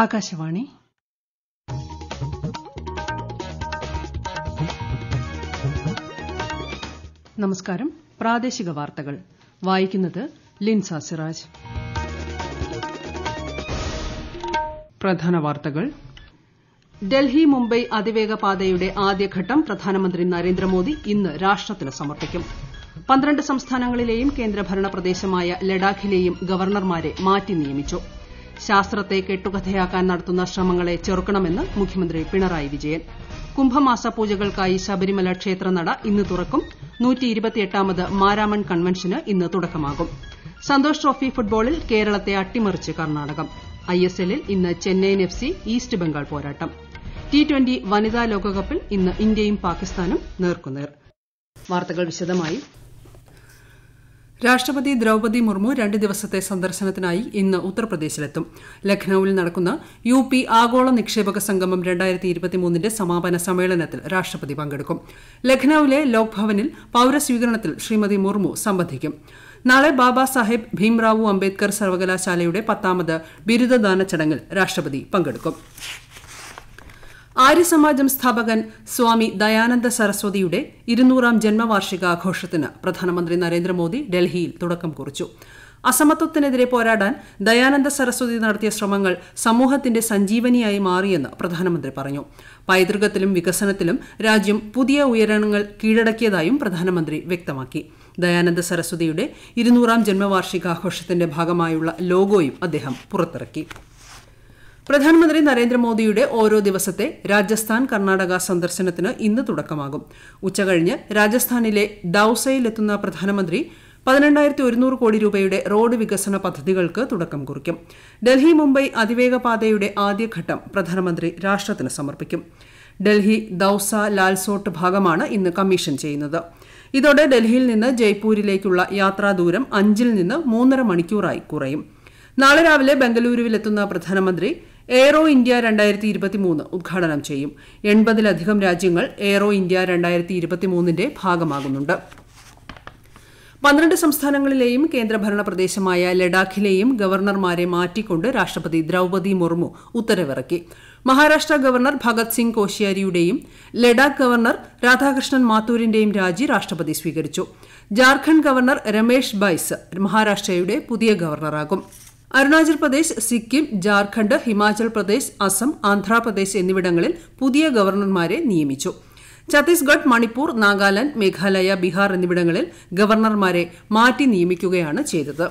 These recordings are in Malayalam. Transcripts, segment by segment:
ആകാശവാണി നമസ്കാരം പ്രാദേശിക വാർത്തകൾ വായിക്കുന്നത് ലിൻസ സിറാജ് പ്രധാന വാർത്തകൾ ഡൽഹി മുംബൈ അതിവേഗ പാതയുടെ ആദ്യഘട്ടം പ്രധാനമന്ത്രി നരേന്ദ്രമോദി ഇന്ന് രാഷ്ട്രത്തിന് സമർപ്പിക്കും പന്ത്രണ്ട് സംസ്ഥാനങ്ങളിലെയും കേന്ദ്രഭരണ പ്രദേശമായ ലഡാക്കിലെയും ഗവർണർമാരെ മാറ്റി നിയമിച്ചു ശാസ്ത്രത്തെ കെട്ടുകഥയാക്കാൻ നടത്തുന്ന ശ്രമങ്ങളെ ചെറുക്കണമെന്ന് മുഖ്യമന്ത്രി പിണറായി വിജയൻ കുംഭമാസ പൂജകൾക്കായി ശബരിമല ക്ഷേത്രനട ഇന്ന് തുറക്കും മാരാമൺ കൺവെൻഷന് ഇന്ന് തുടക്കമാകും സന്തോഷ് ട്രോഫി ഫുട്ബോളിൽ കേരളത്തെ അട്ടിമറിച്ച് കർണാടകം ഐഎസ്എല്ലിൽ ഇന്ന് Chennaiyin F C East Bengal പോരാട്ടം ടി ട്വന്റി വനിതാ ലോകകപ്പിൽ ഇന്ന് ഇന്ത്യയും പാകിസ്ഥാനും നേർക്കുനേർ വാർത്തകൾ വിശദമായി രാഷ്ട്രപതി ദ്രൌപദി മുർമു രണ്ട് ദിവസത്തെ സന്ദർശനത്തിനായി ഇന്ന് ഉത്തർപ്രദേശിലെത്തും ലഖ്നൌവിൽ നടക്കുന്ന യു പി ആഗോള നിക്ഷേപക സംഗമം രണ്ടായിരത്തി ഇരുപത്തിമൂന്നിന്റെ സമാപന സമ്മേളനത്തിൽ രാഷ്ട്രപതി പങ്കെടുക്കും ലഖ്നൌവിലെ ലോക്ഭവനിൽ പൌരസ്വീകരണത്തിൽ ശ്രീമതി മുർമു സംബന്ധിക്കും നാളെ ബാബാ സാഹേബ് ഭീംറാവു അംബേദ്കർ സർവകലാശാലയുടെ പത്താമത് ബിരുദദാന ചടങ്ങിൽ രാഷ്ട്രപതി പങ്കെടുക്കും ആര്യസമാജം സ്ഥാപകൻ സ്വാമി ദയാനന്ദ സരസ്വതിയുടെ ഇരുന്നൂറാം ജന്മവാർഷികാഘോഷത്തിന് പ്രധാനമന്ത്രി നരേന്ദ്രമോദി ഡൽഹിയിൽ തുടക്കം കുറിച്ചു അസമത്വത്തിനെതിരെ പോരാടാൻ ദയാനന്ദ സരസ്വതി നടത്തിയ ശ്രമങ്ങൾ സമൂഹത്തിന്റെ സഞ്ജീവനിയായി മാറിയെന്ന് പ്രധാനമന്ത്രി പറഞ്ഞു പൈതൃകത്തിലും വികസനത്തിലും രാജ്യം പുതിയ ഉയരങ്ങൾ കീഴടക്കിയതായും പ്രധാനമന്ത്രി വ്യക്തമാക്കി ദയാനന്ദ സരസ്വതിയുടെ ഇരുന്നൂറാം ജന്മവാർഷികാഘോഷത്തിന്റെ ഭാഗമായുള്ള ലോഗോയും അദ്ദേഹം പുറത്തിറക്കി പ്രധാനമന്ത്രി നരേന്ദ്രമോദിയുടെ ഓരോ ദിവസത്തെ രാജസ്ഥാൻ കർണാടക സന്ദർശനത്തിന് ഇന്ന് തുടക്കമാകും ഉച്ചകഴിഞ്ഞ് രാജസ്ഥാനിലെ ദൌസയിലെത്തുന്ന പ്രധാനമന്ത്രി പതിനെണ്ണായിരത്തി ഒരുന്നൂറ് കോടി രൂപയുടെ റോഡ് വികസന പദ്ധതികൾക്ക് തുടക്കം കുറിക്കും ഡൽഹി മുംബൈ അതിവേഗ പാതയുടെ ആദ്യഘട്ടം പ്രധാനമന്ത്രി രാഷ്ട്രത്തിന് സമർപ്പിക്കും ഡൽഹി ദൌസ ലാൽസോട്ട് ഭാഗമാണ് ഇന്ന് കമ്മീഷൻ ചെയ്യുന്നത് ഇതോടെ ഡൽഹിയിൽ നിന്ന് ജയ്പൂരിലേക്കുള്ള യാത്രാദൂരം അഞ്ചിൽ നിന്ന് മൂന്നര മണിക്കൂറായി കുറയും നാളെ രാവിലെ ബംഗളൂരുവിലെത്തുന്ന പ്രധാനമന്ത്രി എയ്റോ ഇന്ത്യ രണ്ടായിരത്തി ഇരുപത്തി മൂന്ന് ഉദ്ഘാടനം ചെയ്യും എൺപതിലധികം രാജ്യങ്ങൾ എയ്റോ ഇന്ത്യ രണ്ടായിരത്തി ഇരുപത്തി മൂന്നിന്റെ ഭാഗമാകുന്നുണ്ട് പന്ത്രണ്ട് സംസ്ഥാനങ്ങളിലെയും കേന്ദ്രഭരണ പ്രദേശമായ ലഡാക്കിലെയും ഗവർണർമാരെ മാറ്റിക്കൊണ്ട് രാഷ്ട്രപതി ദ്രൌപതി മുർമു ഉത്തരവിറക്കി മഹാരാഷ്ട്ര ഗവർണർ ഭഗത് സിംഗ് കോശ്യാരിയുടെയും ലഡാക്ക് ഗവർണർ രാധാകൃഷ്ണൻ മാത്തൂരിന്റെയും രാജി രാഷ്ട്രപതി സ്വീകരിച്ചു ജാർഖണ്ഡ് ഗവർണർ രമേഷ് ബൈസ് മഹാരാഷ്ട്രയുടെ പുതിയ ഗവർണറാകും അരുണാചൽ പ്രദേശ് സിക്കിം ജാർഖണ്ഡ് ഹിമാചൽ പ്രദേശ് അസം ആന്ധ്രാപ്രദേശ് എന്നിവിടങ്ങളിൽ പുതിയ ഗവർണർമാരെ നിയമിച്ചു ഛത്തീസ്ഗഡ് മണിപ്പൂർ നാഗാലാന്റ് മേഘാലയ ബീഹാർ എന്നിവിടങ്ങളിൽ ഗവർണർമാരെ മാറ്റി നിയമിക്കുകയാണ് ചെയ്തത്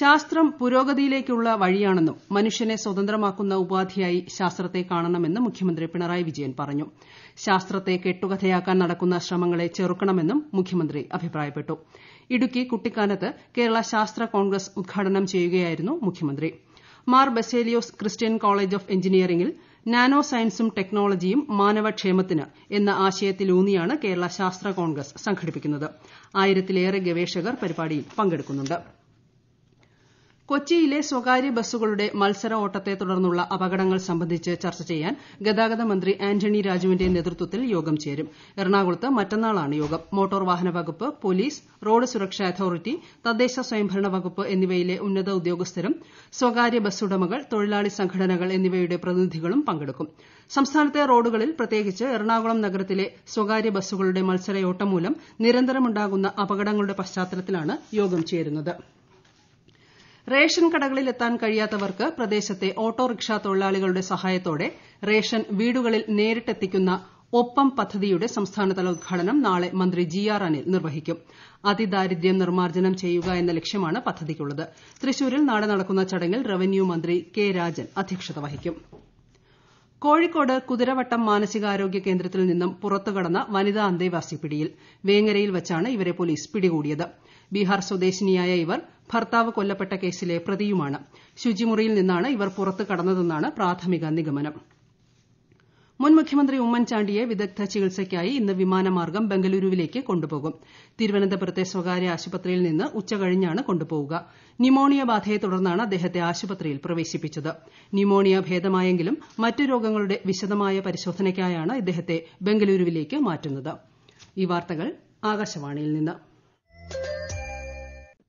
ശാസ്ത്രം പുരോഗതിയിലേക്കുള്ള വഴിയാണെന്നും മനുഷ്യനെ സ്വതന്ത്രമാക്കുന്ന ഉപാധിയായി ശാസ്ത്രത്തെ കാണണമെന്നും മുഖ്യമന്ത്രി പിണറായി വിജയൻ പറഞ്ഞു ശാസ്ത്രത്തെ കെട്ടുകഥയാക്കാൻ നടക്കുന്ന ശ്രമങ്ങളെ ചെറുക്കണമെന്നും മുഖ്യമന്ത്രി അഭിപ്രായപ്പെട്ടു ഇടുക്കി കുട്ടിക്കാനത്ത് കേരള ശാസ്ത്ര കോൺഗ്രസ് ഉദ്ഘാടനം ചെയ്യുകയായിരുന്നു മുഖ്യമന്ത്രി Mar Baselios Christian college of എഞ്ചിനീയറിംഗിൽ നാനോ സയൻസും ടെക്നോളജിയും മാനവക്ഷേമത്തിന് എന്ന ആശയത്തിലൂന്നിയാണ് കേരള ശാസ്ത്ര കോൺഗ്രസ് സംഘടിപ്പിക്കുന്നത് ആയിരത്തിലേറെ ഗവേഷകർ പരിപാടിയിൽ ് കൊച്ചിയിലെ സ്വകാര്യ ബസുകളുടെ മത്സര ഓട്ടത്തെ തുടർന്നുള്ള അപകടങ്ങൾ സംബന്ധിച്ച് ചർച്ച ചെയ്യാൻ ഗതാഗത മന്ത്രി ആന്റണി രാജുവിന്റെ നേതൃത്വത്തിൽ യോഗം ചേരും എറണാകുളത്ത് മറ്റന്നാളാണ് യോഗം മോട്ടോർ വാഹന വകുപ്പ് പോലീസ് റോഡ് സുരക്ഷാ അതോറിറ്റി തദ്ദേശ സ്വയംഭരണ വകുപ്പ് എന്നിവയിലെ ഉന്നത ഉദ്യോഗസ്ഥരും സ്വകാര്യ ബസ്സുടമകൾ തൊഴിലാളി സംഘടനകൾ എന്നിവയുടെ പ്രതിനിധികളും പങ്കെടുക്കും സംസ്ഥാനത്തെ റോഡുകളിൽ പ്രത്യേകിച്ച് എറണാകുളം നഗരത്തിലെ സ്വകാര്യ ബസ്സുകളുടെ മത്സരയോട്ടം മൂലം നിരന്തരമുണ്ടാകുന്ന അപകടങ്ങളുടെ പശ്ചാത്തലത്തിലാണ് യോഗം ചേരുന്നത് റേഷൻ കടകളിൽ എത്താൻ കഴിയാത്തവർക്ക് പ്രദേശത്തെ ഓട്ടോറിക്ഷ തൊഴിലാളികളുടെ സഹായത്തോടെ റേഷൻ വീടുകളിൽ നേരിട്ടെത്തിക്കുന്ന ഒപ്പം പദ്ധതിയുടെ സംസ്ഥാനതല ഉദ്ഘാടനം നാളെ മന്ത്രി ജി ആർ അനിൽ നിർവഹിക്കും അതിദാരിദ്ര്യം നിർമ്മാർജ്ജനം ചെയ്യുക എന്ന ലക്ഷ്യമാണ് പദ്ധതിക്കുള്ളത് തൃശൂരിൽ നാളെ നടക്കുന്ന ചടങ്ങിൽ റവന്യൂ മന്ത്രി കെ രാജൻ അധ്യക്ഷത വഹിക്കും കോഴിക്കോട് കുതിരവട്ടം മാനസികാരോഗ്യ കേന്ദ്രത്തിൽ നിന്നും പുറത്തുകടന്ന വനിതാ അന്തേവാസി പിടിയിൽ വേങ്ങരയിൽ വച്ചാണ് ഇവരെ പോലീസ് പിടികൂടിയത് ബീഹാർ സ്വദേശിനിയായ ഇവർ ഭർത്താവ് കൊല്ലപ്പെട്ട കേസിലെ പ്രതിയുമാണ് ശുചിമുറിയിൽ നിന്നാണ് ഇവർ പുറത്ത് കടന്നതെന്നാണ് പ്രാഥമിക നിഗമനം മുൻ മുഖ്യമന്ത്രി ഉമ്മൻചാണ്ടിയെ വിദഗ്ദ്ധ ചികിത്സയ്ക്കായി ഇന്ന് വിമാനമാർഗ്ഗം ബംഗളൂരുവിലേക്ക് കൊണ്ടുപോകും തിരുവനന്തപുരത്തെ സ്വകാര്യ ആശുപത്രിയിൽ നിന്ന് ഉച്ചകഴിഞ്ഞാണ് കൊണ്ടുപോവുക ന്യൂമോണിയ ബാധയെ തുടർന്നാണ് അദ്ദേഹത്തെ ആശുപത്രിയിൽ പ്രവേശിപ്പിച്ചത് ന്യൂമോണിയ ഭേദമായെങ്കിലും മറ്റ് രോഗങ്ങളുടെ വിശദമായ പരിശോധനയ്ക്കായാണ് ഇദ്ദേഹത്തെ ബംഗളൂരുവിലേക്ക് മാറ്റുന്നത്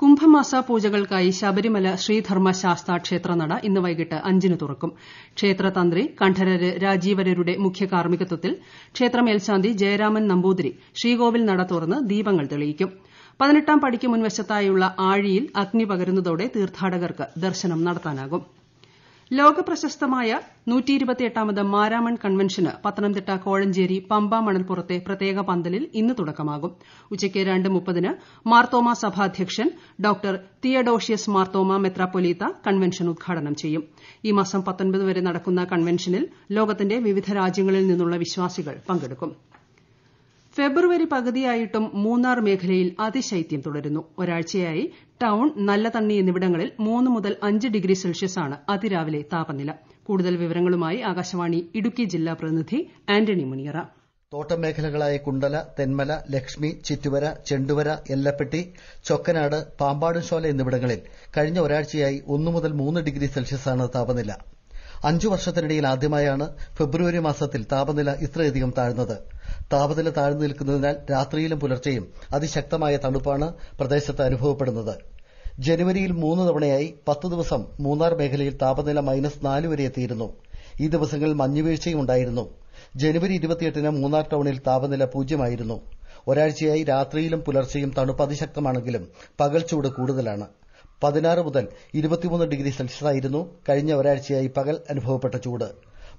കുംഭമാസ പൂജകൾക്കായി ശബരിമല ശ്രീധർമ്മ ശാസ്താ ക്ഷേത്രനട ഇന്ന് വൈകിട്ട് അഞ്ചിന് തുറക്കും ക്ഷേത്ര തന്ത്രി കണ്ഠരര് രാജീവരരുടെ മുഖ്യ കാർമ്മികത്വത്തിൽ ക്ഷേത്ര മേൽശാന്തി ജയരാമൻ നമ്പൂതിരി ശ്രീകോവിൽ നട തുറന്ന് ദീപങ്ങൾ തെളിയിക്കും പതിനെട്ടാം പടിക്ക് മുൻവശത്തായുള്ള ആഴിയിൽ അഗ്നി പകരുന്നതോടെ തീർത്ഥാടകർക്ക് ദർശനം നടത്താനാകും ലോക പ്രശസ്തമായ മാരാമൺ കൺവെൻഷന് പത്തനംതിട്ട കോഴഞ്ചേരി പമ്പ മണൽപ്പുറത്തെ പ്രത്യേക പന്തലിൽ ഇന്ന് തുടക്കമാകും ഉച്ചയ്ക്ക് രണ്ട് മുപ്പതിന് മാർത്തോമ സഭാധ്യക്ഷൻ ഡോക്ടർ തിയഡോഷ്യസ് മാർത്തോമ മെത്രാപ്പൊലീത്ത കൺവെൻഷൻ ഉദ്ഘാടനം ചെയ്യും ഈ മാസം വരെ നടക്കുന്ന കൺവെൻഷനിൽ ലോകത്തിന്റെ വിവിധ രാജ്യങ്ങളിൽ നിന്നുള്ള വിശ്വാസികൾ പങ്കെടുക്കും ഫെബ്രുവരി പകുതിയായിട്ടും മൂന്നാർ മേഖലയിൽ അതിശൈത്യം തുടരുന്നു ഒരാഴ്ചയായി ടൌൺ നല്ലതണ്ണി എന്നിവിടങ്ങളിൽ മൂന്ന് മുതൽ അഞ്ച് ഡിഗ്രി സെൽഷ്യസാണ് അതിരാവിലെ താപനില കൂടുതൽ വിവരങ്ങളുമായി ആകാശവാണി ഇടുക്കി ജില്ലാ പ്രതിനിധി ആന്റണി മുനിയറ തോട്ടം മേഖലകളായ കുണ്ടല തെന്മല ലക്ഷ്മി ചിറ്റുവര ചെണ്ടുവര എല്ലപ്പെട്ടി ചൊക്കനാട് പാമ്പാടുംശോല എന്നിവിടങ്ങളിൽ കഴിഞ്ഞ ഒരാഴ്ചയായി ഒന്നു മുതൽ മൂന്ന് ഡിഗ്രി സെൽഷ്യസാണ് താപനില അഞ്ചു വർഷത്തിനിടയിൽ ആദ്യമായാണ് ഫെബ്രുവരി മാസത്തിൽ താപനില ഇത്രയധികം താഴ്ന്നത് താപനില താഴ്ന്നു നിൽക്കുന്നതിനാൽ രാത്രിയിലും പുലർച്ചെയും അതിശക്തമായ തണുപ്പാണ് പ്രദേശത്ത് അനുഭവപ്പെടുന്നത് ജനുവരിയിൽ മൂന്ന് തവണയായി പത്ത് ദിവസം മൂന്നാർ മേഖലയിൽ താപനില മൈനസ് നാല് വരെ എത്തിയിരുന്നു ഈ ദിവസങ്ങളിൽ മഞ്ഞുവീഴ്ചയും ഉണ്ടായിരുന്നു ജനുവരി ഇരുപത്തിയെട്ടിന് മൂന്നാർ ടൌണിൽ താപനില പൂജ്യമായിരുന്നു ഒരാഴ്ചയായി രാത്രിയിലും പുലർച്ചെയും തണുപ്പ് അതിശക്തമാണെങ്കിലും പകൽ ചൂട് കൂടുതലാണ് പതിനാറ് മുതൽ ഇരുപത്തിമൂന്ന് ഡിഗ്രി സെൽഷ്യസായിരുന്നു കഴിഞ്ഞ ഒരാഴ്ചയായി പകൽ അനുഭവപ്പെട്ട ചൂട്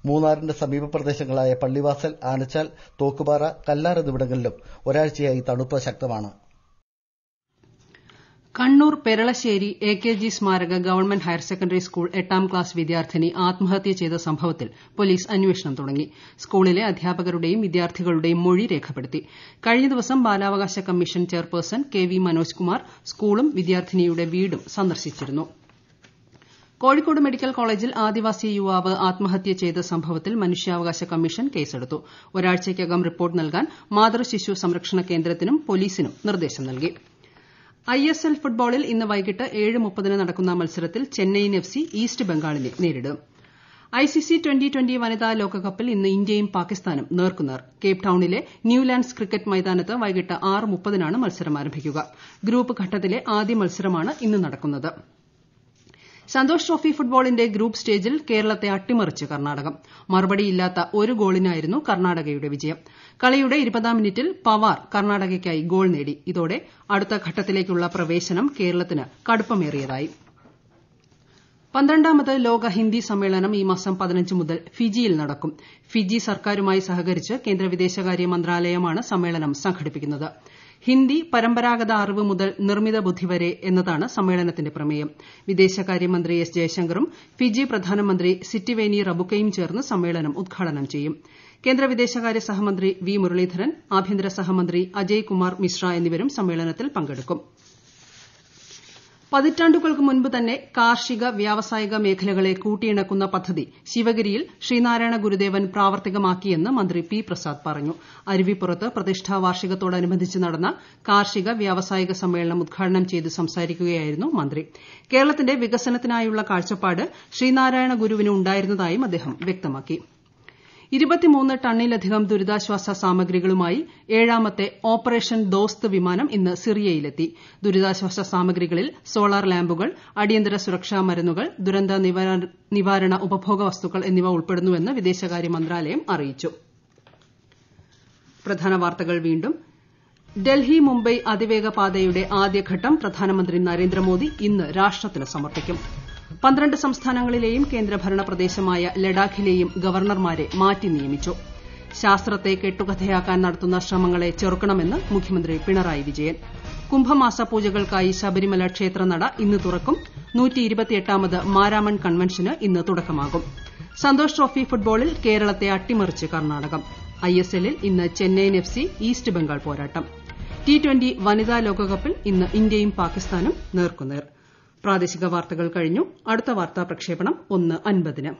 മൂന്നാറിന്റെ സമീപ പ്രദേശങ്ങളായ പള്ളിവാസൽ ആനച്ചാൽ തോക്കുപാറ കല്ലാർ എന്നിവിടങ്ങളിലും ഒരാഴ്ചയായി തണുപ്പ് ശക്തമാണ് Kannur Peralassery A K G സ്മാരക ഗവൺമെന്റ് ഹയർ സെക്കൻഡറി സ്കൂൾ എട്ടാം ക്ലാസ് വിദ്യാർത്ഥിനി ആത്മഹത്യ ചെയ്ത സംഭവത്തിൽ പോലീസ് അന്വേഷണം തുടങ്ങി സ്കൂളിലെ അധ്യാപകരുടെയും വിദ്യാർത്ഥികളുടെയും മൊഴി രേഖപ്പെടുത്തി കഴിഞ്ഞ ദിവസം ബാലാവകാശ commission chairperson K V Manoj Kumar സ്കൂളും വിദ്യാർത്ഥിനിയുടെ വീടും സന്ദർശിച്ചിരുന്നു കോഴിക്കോട് മെഡിക്കൽ കോളേജിൽ ആദിവാസി യുവാവ് ആത്മഹത്യ ചെയ്ത സംഭവത്തിൽ മനുഷ്യാവകാശ കമ്മീഷൻ കേസെടുത്തു ഒരാഴ്ചയ്ക്കകം റിപ്പോർട്ട് നൽകാൻ മാതൃശിശു ശിശു സംരക്ഷണ കേന്ദ്രത്തിനും പോലീസിനും നിർദ്ദേശം നൽകിയിട്ടുണ്ട് ഐ എസ് എൽ ഫുട്ബോളിൽ ഇന്ന് വൈകിട്ട് ഏഴ് മുപ്പതിന് നടക്കുന്ന മത്സരത്തിൽ ചെന്നൈയിൻ എഫ് സി ഈസ്റ്റ് ബംഗാളിനെ നേരിടും I C C twenty twenty വനിതാ ലോകകപ്പിൽ ഇന്ന് ഇന്ത്യയും പാകിസ്ഥാനും നേർക്കുനേർ ടൌണിലെ ന്യൂലാൻഡ്സ് ക്രിക്കറ്റ് മൈതാനത്ത് വൈകിട്ട് ആറ് മുപ്പതിനാണ് മത്സരം ആരംഭിക്കുക ഗ്രൂപ്പ് ഘട്ടത്തിലെ ആദ്യ മത്സരമാണ് ഇന്ന് നടക്കു്ന്നത് സന്തോഷ് ട്രോഫി ഫുട്ബോളിന്റെ ഗ്രൂപ്പ് സ്റ്റേജിൽ കേരളത്തെ അട്ടിമറിച്ച് കർണാടകം മറുപടിയില്ലാത്ത ഒരു ഗോളിനായിരുന്നു കർണാടകയുടെ വിജയം കളിയുടെ ഇരുപതാം മിനിറ്റിൽ പവാർ കർണാടകയ്ക്കായി ഗോൾ നേടി ഇതോടെ അടുത്ത ഘട്ടത്തിലേക്കുള്ള പ്രവേശനം കേരളത്തിന് കടുപ്പമേറിയതായി പന്ത്രണ്ടാമത് ലോക ഹിന്ദി സമ്മേളനം ഈ മാസം പതിനഞ്ച് മുതൽ ഫിജിയിൽ നടക്കും ഫിജി സർക്കാരുമായി സഹകരിച്ച് കേന്ദ്ര വിദേശകാര്യ മന്ത്രാലയമാണ് സമ്മേളനം സംഘടിപ്പിക്കു്ന്നത് ഹിന്ദി പരമ്പരാഗത അറിവ് മുതൽ നിർമ്മിത ബുദ്ധി വരെ എന്നതാണ് സമ്മേളനത്തിന്റെ പ്രമേയം വിദേശകാര്യമന്ത്രി എസ് ജയശങ്കറും ഫിജി പ്രധാനമന്ത്രി സിറ്റിവേനി റബുക്കയും ചേർന്ന് സമ്മേളനം ഉദ്ഘാടനം ചെയ്യും കേന്ദ്ര വിദേശകാര്യ സഹമന്ത്രി വി മുരളീധരൻ ആഭ്യന്തര സഹമന്ത്രി അജയ് കുമാർ മിശ്ര എന്നിവരും സമ്മേളനത്തിൽ പങ്കെടുക്കും പതിറ്റാണ്ടുകൾക്ക് മുൻപ് തന്നെ കാർഷിക വ്യാവസായിക മേഖലകളെ കൂട്ടിയിണക്കുന്ന പദ്ധതി ശിവഗിരിയിൽ ശ്രീനാരായണ ഗുരുദേവൻ പ്രാവർത്തികമാക്കിയെന്ന് മന്ത്രി പി പ്രസാദ് പറഞ്ഞു അരുവിപ്പുറത്ത് പ്രതിഷ്ഠാ വാർഷികത്തോടനുബന്ധിച്ച് നടന്ന കാർഷിക വ്യാവസായിക സമ്മേളനം ഉദ്ഘാടനം ചെയ്ത് സംസാരിക്കുകയായിരുന്നു മന്ത്രി കേരളത്തിന്റെ വികസനത്തിനായുള്ള കാഴ്ചപ്പാട് ശ്രീനാരായണ ഗുരുവിന് ഉണ്ടായിരുന്നതായും അദ്ദേഹം വ്യക്തമാക്കി ഇരുപത്തിമൂന്ന് ടണ്ണിലധികം ദുരിതാശ്വാസ സാമഗ്രികളുമായി ഏഴാമത്തെ ഓപ്പറേഷൻ ദോസ്ത് വിമാനം ഇന്ന് സിറിയയിലെത്തി ദുരിതാശ്വാസ സാമഗ്രികളിൽ സോളാർ ലാമ്പുകൾ അടിയന്തര സുരക്ഷാ മരുന്നുകൾ ദുരന്ത നിവാരണ ഉപഭോഗ വസ്തുക്കൾ എന്നിവ ഉൾപ്പെടുന്നുവെന്ന് വിദേശകാര്യ മന്ത്രാലയം അറിയിച്ചു ഡൽഹി മുംബൈ അതിവേഗ പാതയുടെ ആദ്യഘട്ടം പ്രധാനമന്ത്രി നരേന്ദ്രമോദി ഇന്ന് രാഷ്ട്രത്തിന് സമർപ്പിക്കും പന്ത്രണ്ട് സംസ്ഥാനങ്ങളിലെയും കേന്ദ്രഭരണ പ്രദേശമായ ലഡാക്കിലെയും ഗവർണർമാരെ മാറ്റി നിയമിച്ചു ശാസ്ത്രത്തെ കെട്ടുകഥയാക്കാൻ നടത്തുന്ന ശ്രമങ്ങളെ ചെറുക്കണമെന്ന് മുഖ്യമന്ത്രി പിണറായി വിജയൻ കുംഭമാസ പൂജകൾക്കായി ശബരിമല ക്ഷേത്രനട ഇന്ന് തുറക്കും മാരാമൺ കൺവെൻഷന് ഇന്ന് തുടക്കമാകും സന്തോഷ് ട്രോഫി ഫുട്ബോളിൽ കേരളത്തെ അട്ടിമറിച്ച് കർണാടകം ഐഎസ്എല്ലിൽ ഇന്ന് Chennaiyin F C East Bengal പോരാട്ടം ടി ട്വന്റി വനിതാ ലോകകപ്പിൽ ഇന്ന് ഇന്ത്യയും പാകിസ്ഥാനും നേർക്കുനേർ പ്രാദേശിക വാർത്തകൾ കഴിഞ്ഞു അടുത്ത വാർത്താ പ്രക്ഷേപണം ഒന്ന് അമ്പതിന്